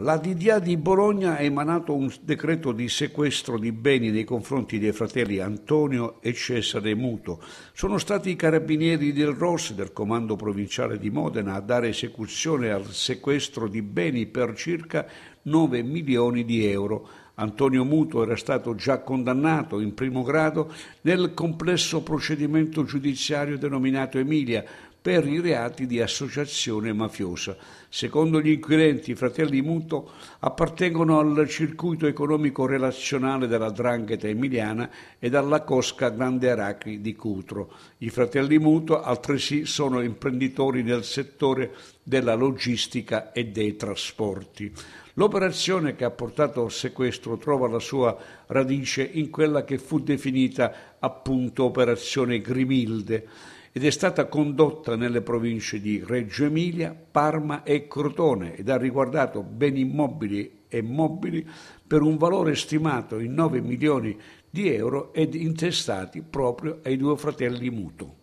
La DDA di Bologna ha emanato un decreto di sequestro di beni nei confronti dei fratelli Antonio e Cesare Muto. Sono stati i carabinieri del ROS del Comando Provinciale di Modena a dare esecuzione al sequestro di beni per circa 9 milioni di euro. Antonio Muto era stato già condannato in primo grado nel complesso procedimento giudiziario denominato Emilia per i reati di associazione mafiosa. Secondo gli inquirenti, i fratelli Muto appartengono al circuito economico relazionale della Drangheta emiliana e alla Cosca Grande Arachi di Cutro. I fratelli Muto altresì sono imprenditori nel settore della logistica e dei trasporti. L'operazione che ha portato al sequestro trova la sua radice in quella che fu definita appunto operazione Grimilde ed è stata condotta nelle province di Reggio Emilia, Parma e Crotone ed ha riguardato beni immobili e mobili per un valore stimato in 9 milioni di euro ed intestati proprio ai due fratelli Mutu.